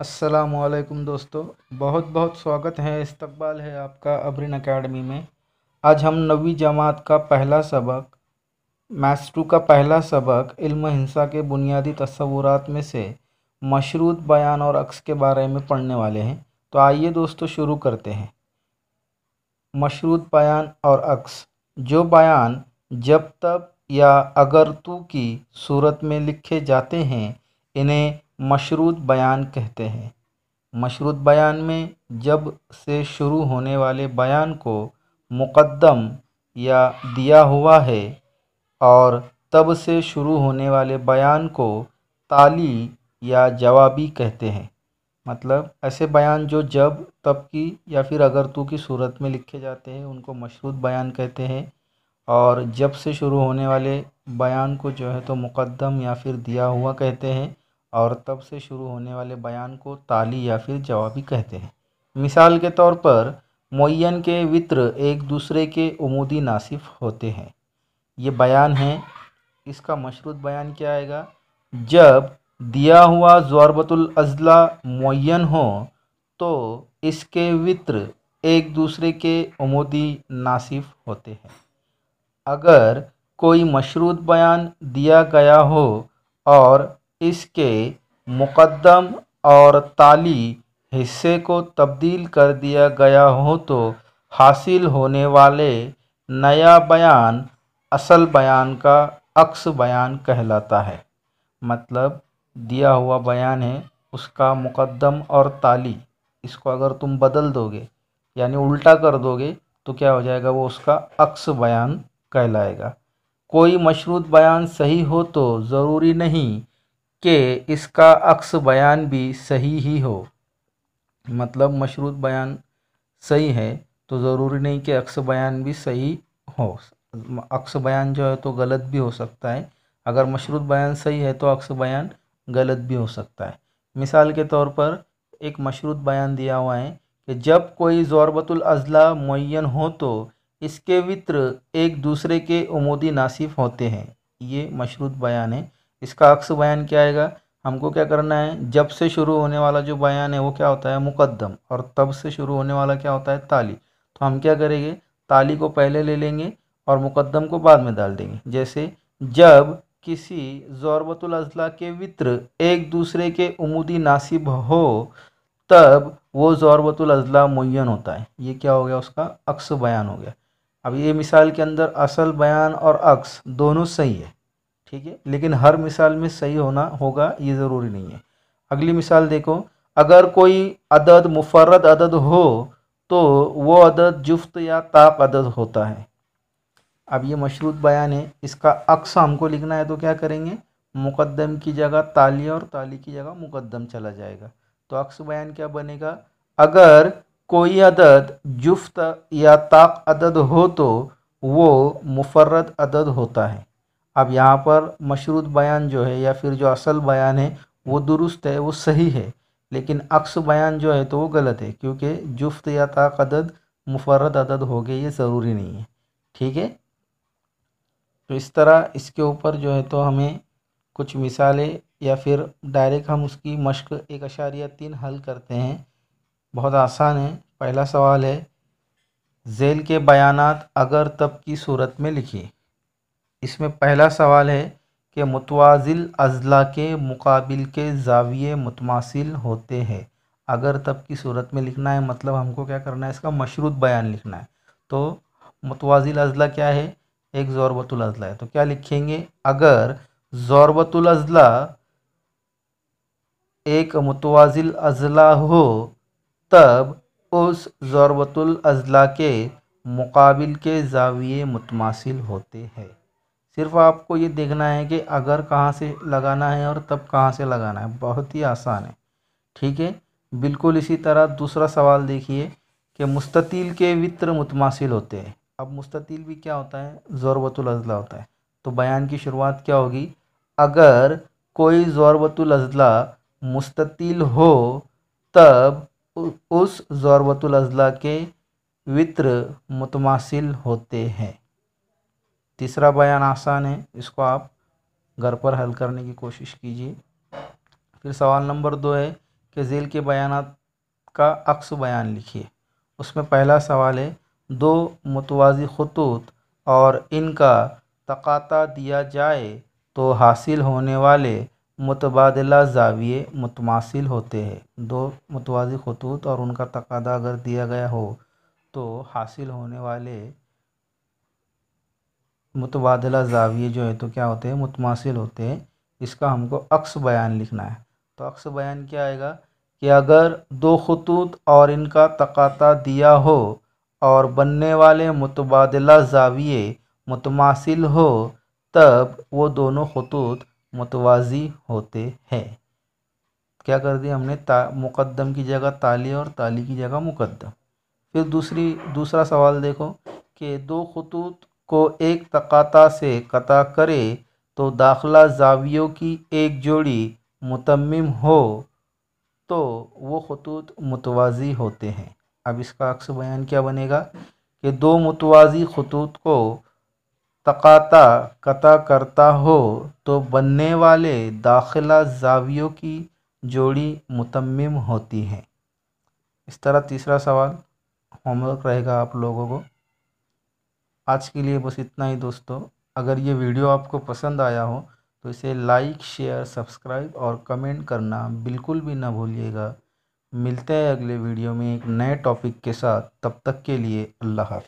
असलकुम दोस्तों बहुत बहुत स्वागत है इस्तबाल है आपका अब्रिन अकेडमी में आज हम नवी जमात का पहला सबक मैथ्स टू का पहला सबक इल्म हिंसा के बुनियादी तस्वूर में से मशरूत बयान और अक्स के बारे में पढ़ने वाले हैं तो आइए दोस्तों शुरू करते हैं मशरूत बयान और अक्स जो बयान जब तब या अगर तू की सूरत में लिखे जाते हैं इन्हें मशरूत बयान कहते हैं मशरूत बयान में जब से शुरू होने वाले बयान को मुकदम या दिया हुआ है और तब से शुरू होने वाले बयान को ताली या जवाबी कहते हैं मतलब ऐसे बयान जो जब तब की या फिर अगर तू की सूरत में लिखे जाते हैं उनको मशरूत बयान कहते हैं और जब से शुरू होने वाले बयान को जो है तो मुक़दम या फिर दिया हुआ कहते हैं और तब से शुरू होने वाले बयान को ताली या फिर जवाबी कहते हैं मिसाल के तौर पर मुन के वित्र एक दूसरे के उमूदी नासिफ होते हैं ये बयान है इसका मशरूत बयान क्या आएगा जब दिया हुआ ज़ोरबतुल अज़ला हो तो इसके वित्र एक दूसरे के उमूदी नासिफ होते हैं अगर कोई मशरूत बयान दिया गया हो और इसके मुकदम और ताली हिस्से को तब्दील कर दिया गया हो तो हासिल होने वाले नया बयान असल बयान का अक्स बयान कहलाता है मतलब दिया हुआ बयान है उसका मुकदम और ताली इसको अगर तुम बदल दोगे यानी उल्टा कर दोगे तो क्या हो जाएगा वो उसका अक्स बयान कहलाएगा कोई मशरूत बयान सही हो तो ज़रूरी नहीं कि इसका अक्स बयान भी सही ही हो मतलब मशरूत बयान सही है तो ज़रूरी नहीं कि अक्स बयान भी सही हो अक्स बयान जो है तो गलत भी हो सकता है अगर मशरूत बयान सही है तो अक्स बयान गलत भी हो सकता है मिसाल के तौर पर एक मशरूत बयान दिया हुआ है कि जब कोई ज़ोरबतुल अज़ला मुन हो तो इसके वित्र एक दूसरे के उमूदी नासिफ होते हैं ये मशरूत बयान है इसका अक्स बयान क्या आएगा हमको क्या करना है जब से शुरू होने वाला जो बयान है वो क्या होता है मुकदम और तब से शुरू होने वाला क्या होता है ताली तो हम क्या करेंगे ताली को पहले ले लेंगे और मुकदम को बाद में डाल देंगे जैसे जब किसी जोरबतुल अजला के वित्र एक दूसरे के उमूदी नासिब हो तब वो जोरबतुल अजला मुन होता है ये क्या हो गया उसका अक्स बयान हो गया अब ये मिसाल के अंदर असल बयान और अक्स दोनों सही है ठीक है लेकिन हर मिसाल में सही होना होगा ये ज़रूरी नहीं है अगली मिसाल देखो अगर कोई अदद मुफरद अदद हो तो वो अदद जुफ्त या ताक अदद होता है अब ये मशरूत बयान है इसका अक्स हमको लिखना है तो क्या करेंगे मुकदम की जगह ताली और ताली की जगह मुकदम चला जाएगा तो अक्स बयान क्या बनेगा अगर कोई अदद जुफ्त या ताक अदद हो तो वो मुफरद अदद होता है अब यहाँ पर मशरूत बयान जो है या फिर जो असल बयान है वो दुरुस्त है वो सही है लेकिन अक्स बयान जो है तो वो गलत है क्योंकि जुफ्त या ताक अदद मुफरद अदद हो गए ये ज़रूरी नहीं है ठीक है तो इस तरह इसके ऊपर जो है तो हमें कुछ मिसालें या फिर डायरेक्ट हम उसकी मश्क एक अशारिया तीन हल करते हैं बहुत आसान है पहला सवाल है जेल के बयानात अगर तब की सूरत में लिखिए इसमें पहला सवाल है कि मुतवाज़िल अज़ला के मुकाबिल के जाविये मुतमासिल होते हैं अगर तब की सूरत में लिखना है मतलब हमको क्या करना है इसका मशरूत बयान लिखना है तो मुतवाज़िल अज़ला क्या है एक ज़ोरबतुल अज़ला है तो क्या लिखेंगे अगर ज़ोरबतुल अज़ला एक मुतवाज़िल अज़ला हो तब उस ज़ोरबतुल अज़ला के मुकाबिल के जाविये मुतमासिल होते हैं सिर्फ आपको ये देखना है कि अगर कहाँ से लगाना है और तब कहाँ से लगाना है बहुत ही आसान है ठीक है बिल्कुल इसी तरह दूसरा सवाल देखिए कि मुस्ततील के वित्र मुतमासिल होते हैं अब मुस्ततील भी क्या होता है ज़ोरबतुल अजला होता है तो बयान की शुरुआत क्या होगी अगर कोई ज़ोरबतुल अजला मुस्ततील हो तब उस ज़ोरबतुल अजला के वित्र मुतमासिल होते हैं तीसरा बयान आसान है इसको आप घर पर हल करने की कोशिश कीजिए फिर सवाल नंबर दो है कि जेल के बयान का अक्स बयान लिखिए उसमें पहला सवाल है दो मुतवाज़ी खतूत और इनका तकाता दिया जाए तो हासिल होने वाले मुतबादला जाविये मुतमासिल होते हैं दो मुतवाज़ी खतूत और उनका तकादा अगर दिया गया हो तो हासिल होने वाले मुतबादला ज़ाविये जो है तो क्या होते हैं मुतमासिल होते हैं इसका हमको अक्स बयान लिखना है तो अक्स बयान क्या आएगा कि अगर दो खतूत और इनका तकाता दिया हो और बनने वाले मुतबादला ज़ाविये मुतमासिल हो तब वो दोनों खतूत मुतवाजी होते हैं क्या कर दिया हमने ता मुक़दम की जगह ताली और ताली की जगह मुक़दम फिर दूसरी दूसरा सवाल देखो कि दो खतूत को एक तकाता से कता करे तो दाखला जावियों की एक जोड़ी मुतम हो तो वो खतूत मुतवाज़ी होते हैं अब इसका अक्स बयान क्या बनेगा कि दो मुतवाज़ी खतूत को तकाता कता करता हो तो बनने वाले दाखिला जावियों की जोड़ी मुतम होती हैं इस तरह तीसरा सवाल होमवर्क रहेगा आप लोगों को आज के लिए बस इतना ही दोस्तों अगर ये वीडियो आपको पसंद आया हो तो इसे लाइक शेयर सब्सक्राइब और कमेंट करना बिल्कुल भी ना भूलिएगा मिलते हैं अगले वीडियो में एक नए टॉपिक के साथ तब तक के लिए अल्लाह हाफ़